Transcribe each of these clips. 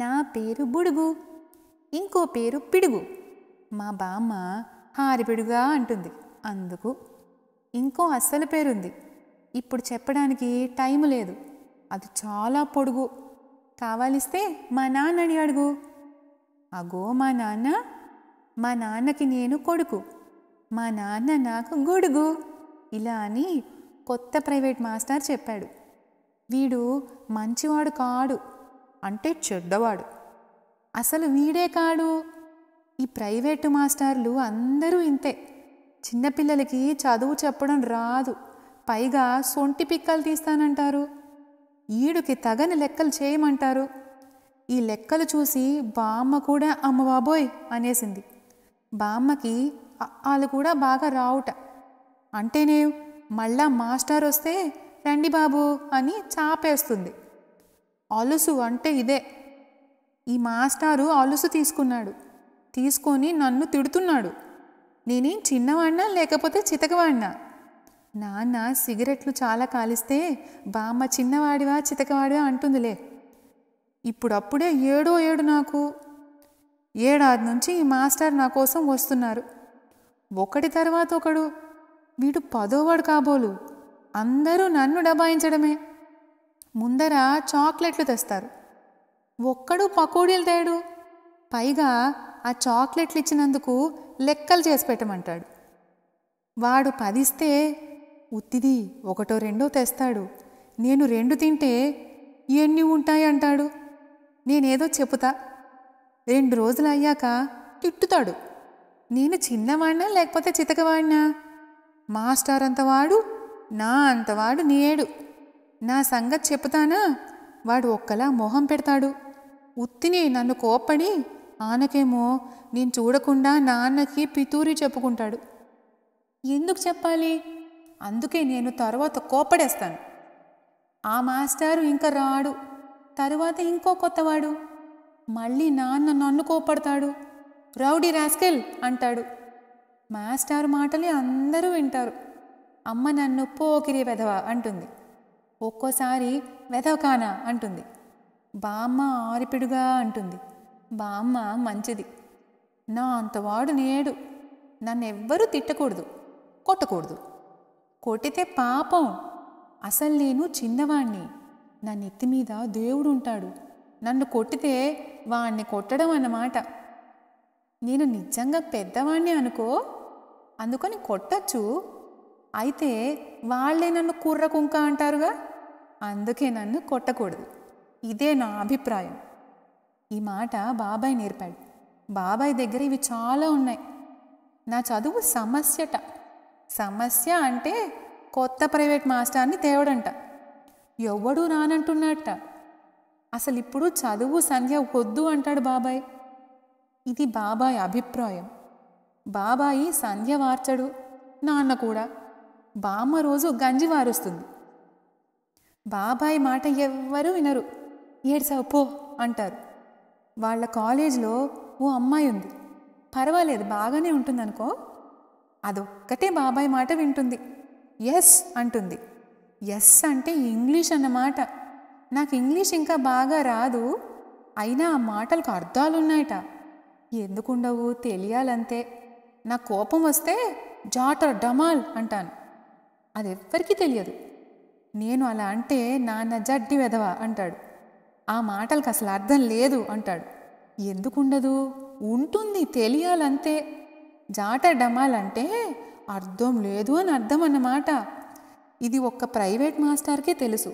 నా పేరు బుడుగు ఇంకో పేరు పిడుగు మా బామ్మ హారిపిడుగా అంటుంది అందుకు ఇంకో అస్సలు పేరుంది ఇప్పుడు చెప్పడానికి టైం లేదు అది చాలా పొడుగు కావాలిస్తే మా నాన్నని అడుగు అగో మా నాన్న మా నాన్నకి నేను కొడుకు మా నాన్న నాకు గొడుగు ఇలా అని కొత్త ప్రైవేట్ మాస్టర్ చెప్పాడు వీడు మంచివాడు కాడు అంటే చెడ్డవాడు అసలు వీడే కాడు ఈ ప్రైవేటు మాస్టర్లు అందరూ ఇంతే చిన్నపిల్లలకి చదువు చెప్పడం రాదు పైగా సొంటి పిక్కలు తీస్తానంటారు ఈడుకి తగని లెక్కలు చేయమంటారు ఈ లెక్కలు చూసి బామ్మ కూడా అమ్మబాబోయ్ అనేసింది బామ్మకి వాళ్ళు కూడా బాగా రావుట అంటేనే మళ్ళా మాస్టర్ వస్తే రండి బాబు అని చాపేస్తుంది అలుసు అంటే ఇదే ఈ మాస్టారు అలుసు తీసుకున్నాడు తీసుకొని నన్ను తిడుతున్నాడు నేనేం చిన్నవాడినా లేకపోతే చితకవాడినా నాన్న సిగరెట్లు చాలా కాలిస్తే బామ్మ చిన్నవాడివా చితకవాడివా అంటుందిలే ఇప్పుడప్పుడే ఏడో ఏడు నాకు ఏడాది నుంచి ఈ మాస్టర్ నా కోసం వస్తున్నారు ఒకటి తర్వాత ఒకడు వీడు పదోవాడు కాబోలు అందరూ నన్ను డబాయించడమే ముందర చాక్లెట్లు తెస్తారు ఒక్కడు పకోడీలు తేడు పైగా ఆ చాక్లెట్లు ఇచ్చినందుకు లెక్కలు చేసి పెట్టమంటాడు వాడు పదిస్తే ఉత్తిది ఒకటో రెండో తెస్తాడు నేను రెండు తింటే ఎన్ని ఉంటాయంటాడు నేనేదో చెబుతా రెండు రోజులు అయ్యాక తిట్టుతాడు నేను చిన్నవాడినా లేకపోతే చితకవాడినా మాస్టార్ అంతవాడు నా అంతవాడు నేడు నా సంగతి చెప్తానా వాడు ఒక్కలా మొహం పెడతాడు ఉత్తిని నన్ను కోప్పడి ఆనకేమో నేను చూడకుండా నాన్నకి పితూరి చెప్పుకుంటాడు ఎందుకు చెప్పాలి అందుకే నేను తర్వాత కోపడేస్తాను ఆ మాస్టారు ఇంకా రాడు తరువాత ఇంకో కొత్తవాడు మళ్ళీ నాన్న నన్ను కోపడతాడు రౌడీ రాస్కెల్ అంటాడు మాస్టారు మాటలే అందరూ వింటారు అమ్మ నన్ను పోకిరి వెధవా అంటుంది ఒక్కోసారి వెదవకానా అంటుంది బామ్మ ఆరిపిడుగా అంటుంది బామ్మ మంచిది నా అంతవాడు నేడు నన్ను ఎవ్వరూ తిట్టకూడదు కొట్టకూడదు కొట్టితే పాపం అసలు నేను చిన్నవాణ్ణి నా నెత్తి మీద దేవుడు ఉంటాడు నన్ను కొట్టితే వాణ్ణి కొట్టడం అన్నమాట నేను నిజంగా పెద్దవాణ్ణి అనుకో అందుకని కొట్టచ్చు అయితే వాళ్ళే నన్ను కుర్ర కుంక అంటారుగా అందుకే నన్ను కొట్టకూడదు ఇదే నా అభిప్రాయం ఈ మాట బాబాయ్ నేర్పాడు బాబాయ్ దగ్గర ఇవి చాలా ఉన్నాయి నా చదువు సమస్యట సమస్య అంటే కొత్త ప్రైవేట్ మాస్టర్ని తేవడంట ఎవ్వడూ రానంటున్నట్ట అసలు ఇప్పుడు చదువు సంధ్య వద్దు అంటాడు బాబాయ్ ఇది బాబాయ్ అభిప్రాయం బాబాయి సంధ్య వార్చడు నాన్న కూడా బామ్మ రోజు గంజి వారుస్తుంది బాబాయ్ మాట ఎవ్వరూ వినరు ఏడ్సావు పో అంటారు వాళ్ళ కాలేజీలో ఓ అమ్మాయి ఉంది పర్వాలేదు బాగానే ఉంటుందనుకో అదొక్కటే బాబాయ్ మాట వింటుంది ఎస్ అంటుంది ఎస్ అంటే ఇంగ్లీష్ అన్నమాట నాకు ఇంగ్లీష్ ఇంకా బాగా రాదు అయినా ఆ మాటలకు అర్థాలున్నాయట ఎందుకుండవు తెలియాలంతే నా కోపం వస్తే జాటర్ డమాల్ అంటాను అది ఎవ్వరికీ తెలియదు నేను అలా అంటే నాన్న జడ్డి వెధవా అంటాడు ఆ మాటలకు అసలు అర్థం లేదు అంటాడు ఎందుకుండదు ఉంటుంది తెలియాలంతే జాట డమాలంటే అర్థం లేదు అని అర్థం అన్నమాట ఇది ఒక్క ప్రైవేట్ మాస్టర్కే తెలుసు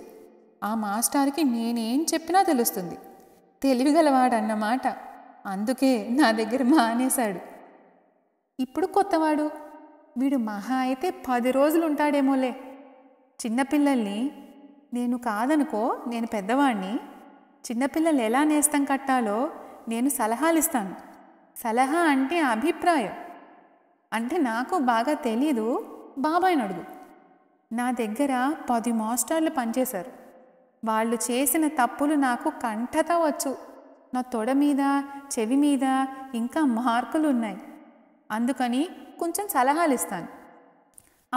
ఆ మాస్టార్కి నేనేం చెప్పినా తెలుస్తుంది తెలివిగలవాడన్నమాట అందుకే నా దగ్గర మానేశాడు ఇప్పుడు కొత్తవాడు వీడు మహా అయితే పది రోజులు ఉంటాడేమోలే చిన్నపిల్లల్ని నేను కాదనుకో నేను పెద్దవాణ్ణి చిన్నపిల్లలు ఎలా నేస్తం కట్టాలో నేను సలహాలు ఇస్తాను సలహా అంటే అభిప్రాయం అంటే నాకు బాగా తెలీదు బాబాయ్ని అడుగు నా దగ్గర పది మాస్టర్లు పనిచేశారు వాళ్ళు చేసిన తప్పులు నాకు కంఠత వచ్చు నా తొడ మీద చెవి మీద ఇంకా మార్కులు ఉన్నాయి అందుకని కొంచెం సలహాలు ఇస్తాను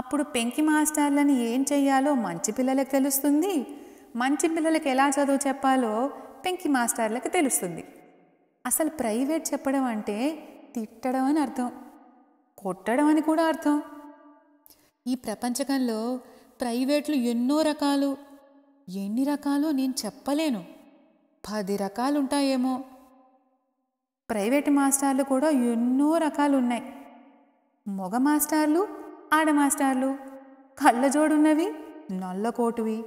అప్పుడు పెంకి మాస్టర్లను ఏం చేయాలో మంచి పిల్లలకు తెలుస్తుంది మంచి పిల్లలకు ఎలా చదువు చెప్పాలో పెంకి మాస్టర్లకు తెలుస్తుంది అసలు ప్రైవేట్ చెప్పడం అంటే తిట్టడం అని అర్థం కొట్టడం అని కూడా అర్థం ఈ ప్రపంచకంలో ప్రైవేట్లు ఎన్నో రకాలు ఎన్ని రకాలు నేను చెప్పలేను పది రకాలు ఉంటాయేమో ప్రైవేట్ మాస్టర్లు కూడా ఎన్నో రకాలు ఉన్నాయి మగ మాస్టర్లు ఆడమాస్టార్లు కళ్ళజోడున్నవి నల్లకోటువి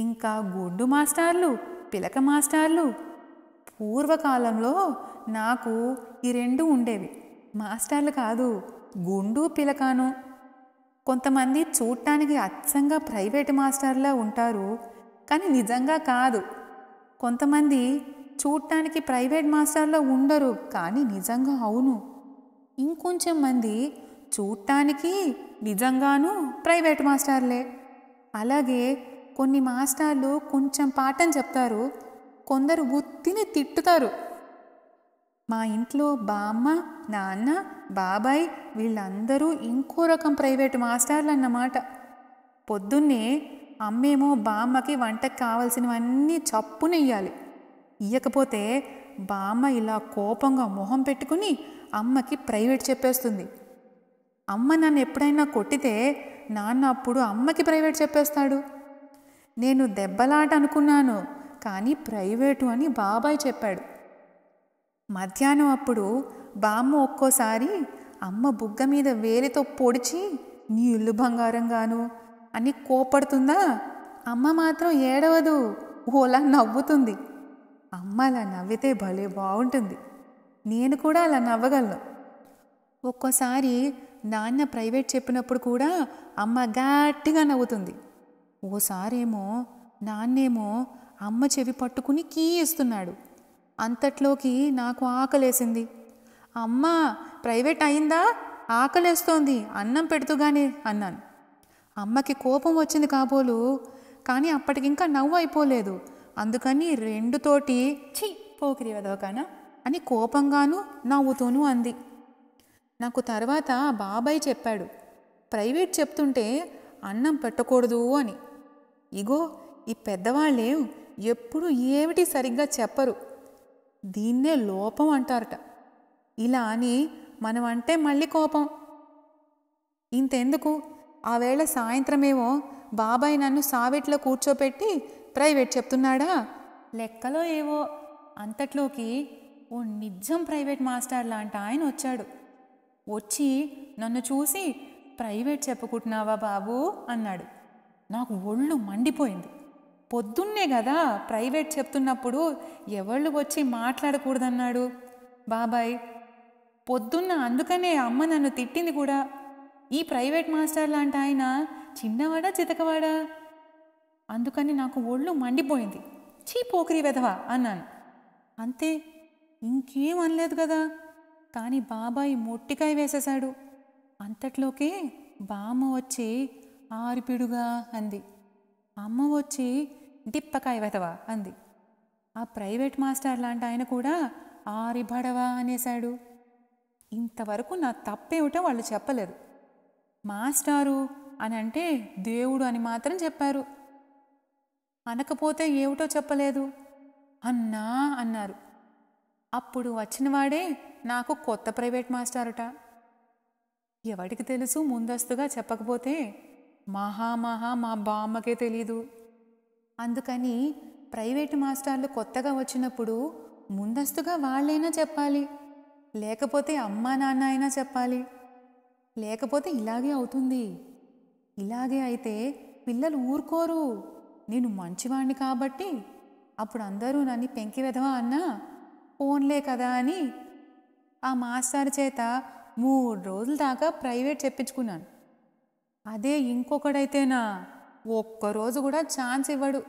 ఇంకా గుడ్డు మాస్టార్లు పిలక మాస్టార్లు పూర్వకాలంలో నాకు ఈ రెండు ఉండేవి మాస్టర్లు కాదు గుండు పిలకాను కొంతమంది చూడటానికి అచ్చంగా ప్రైవేట్ మాస్టర్లా ఉంటారు కానీ నిజంగా కాదు కొంతమంది చూడటానికి ప్రైవేట్ మాస్టర్లో ఉండరు కానీ నిజంగా అవును ఇంకొంచెం మంది చూడటానికి నిజంగాను ప్రైవేట్ మాస్టర్లే అలాగే కొన్ని మాస్టర్లు కొంచెం పాఠం చెప్తారు కొందరు గుత్తిని తిట్టుతారు మా ఇంట్లో బామ్మ నాన్న బాబాయ్ వీళ్ళందరూ ఇంకో రకం ప్రైవేట్ మాస్టర్లు అన్నమాట పొద్దున్నే అమ్మేమో బామ్మకి వంటకు కావాల్సినవన్నీ చప్పునెయ్యాలి ఇయ్యకపోతే బామ్మ ఇలా కోపంగా మొహం పెట్టుకుని అమ్మకి ప్రైవేట్ చెప్పేస్తుంది అమ్మ నన్ను ఎప్పుడైనా కొట్టితే నాన్న అప్పుడు అమ్మకి ప్రైవేట్ చెప్పేస్తాడు నేను దెబ్బలాట అనుకున్నాను కానీ ప్రైవేటు అని బాబాయ్ చెప్పాడు మధ్యాహ్నం అప్పుడు బామ్మ ఒక్కోసారి అమ్మ బుగ్గ మీద వేలితో పొడిచి నీ ఇల్లు బంగారంగాను అని కోపడుతుందా అమ్మ మాత్రం ఏడవదు ఓలా నవ్వుతుంది అమ్మ అలా నవ్వితే భలే బాగుంటుంది నేను కూడా అలా నవ్వగలను ఒక్కోసారి నాన్న ప్రైవేట్ చెప్పినప్పుడు కూడా అమ్మ గట్టిగా నవ్వుతుంది ఓసారేమో నాన్నేమో అమ్మ చెవి పట్టుకుని కీ ఇస్తున్నాడు అంతట్లోకి నాకు ఆకలేసింది అమ్మ ప్రైవేట్ అయిందా ఆకలేస్తోంది అన్నం పెడుతుగానే అన్నాను అమ్మకి కోపం వచ్చింది కాబోలు కానీ అప్పటికింకా నవ్వు అయిపోలేదు అందుకని రెండుతోటి ఛీ పోకిరి వదవకానా అని కోపంగాను నవ్వుతూను అంది నాకు తర్వాత బాబాయ్ చెప్పాడు ప్రైవేట్ చెప్తుంటే అన్నం పెట్టకూడదు అని ఇగో ఈ పెద్దవాళ్ళే ఎప్పుడు ఏమిటి సరిగ్గా చెప్పరు దీన్నే లోపం అంటారట ఇలా అని మనం అంటే మళ్ళీ కోపం ఇంతెందుకు ఆవేళ సాయంత్రమేమో బాబాయ్ నన్ను సావిట్లో కూర్చోపెట్టి ప్రైవేట్ చెప్తున్నాడా లెక్కలో ఏవో అంతట్లోకి ఓ నిజం ప్రైవేట్ మాస్టర్ లాంటి ఆయన వచ్చాడు వచ్చి నన్ను చూసి ప్రైవేట్ చెప్పుకుంటున్నావా బాబు అన్నాడు నాకు ఒళ్ళు మండిపోయింది పొద్దున్నే కదా ప్రైవేట్ చెప్తున్నప్పుడు ఎవళ్ళు వచ్చి మాట్లాడకూడదన్నాడు బాబాయ్ పొద్దున్న అందుకనే అమ్మ నన్ను తిట్టింది కూడా ఈ ప్రైవేట్ మాస్టర్ లాంటి ఆయన చిన్నవాడా చితకవాడా అందుకని నాకు ఒళ్ళు మండిపోయింది చీ పోకిరి వెధవా అన్నాను అంతే ఇంకేం అనలేదు కదా కానీ బాబాయి మొట్టికాయ వేసేశాడు అంతట్లోకి బామ్మ వచ్చి ఆరిపిడుగా అంది అమ్మ వచ్చి డిప్పకాయ వెతవా అంది ఆ ప్రైవేట్ మాస్టర్ లాంటి ఆయన కూడా ఆరిబడవా అనేశాడు ఇంతవరకు నా తప్పేమిటో వాళ్ళు చెప్పలేదు మాస్టారు అని అంటే దేవుడు అని మాత్రం చెప్పారు అనకపోతే ఏమిటో చెప్పలేదు అన్నా అన్నారు అప్పుడు వచ్చినవాడే నాకు కొత్త ప్రైవేట్ మాస్టారట ఎవడికి తెలుసు ముందస్తుగా చెప్పకపోతే మహా మహా మా బామ్మకే తెలీదు అందుకని ప్రైవేట్ మాస్టర్లు కొత్తగా వచ్చినప్పుడు ముందస్తుగా వాళ్ళైనా చెప్పాలి లేకపోతే అమ్మా నాన్న అయినా చెప్పాలి లేకపోతే ఇలాగే అవుతుంది ఇలాగే అయితే పిల్లలు ఊరుకోరు నేను మంచివాణ్ణి కాబట్టి అప్పుడు అందరూ నన్ను పెంకి విధవా అన్నా ఫోన్లే కదా అని ఆ మాస్టర్ చేత మూడు రోజుల దాకా ప్రైవేట్ చెప్పించుకున్నాను అదే ఇంకొకడైతేనా ఒక్కరోజు కూడా ఛాన్స్ ఇవ్వడు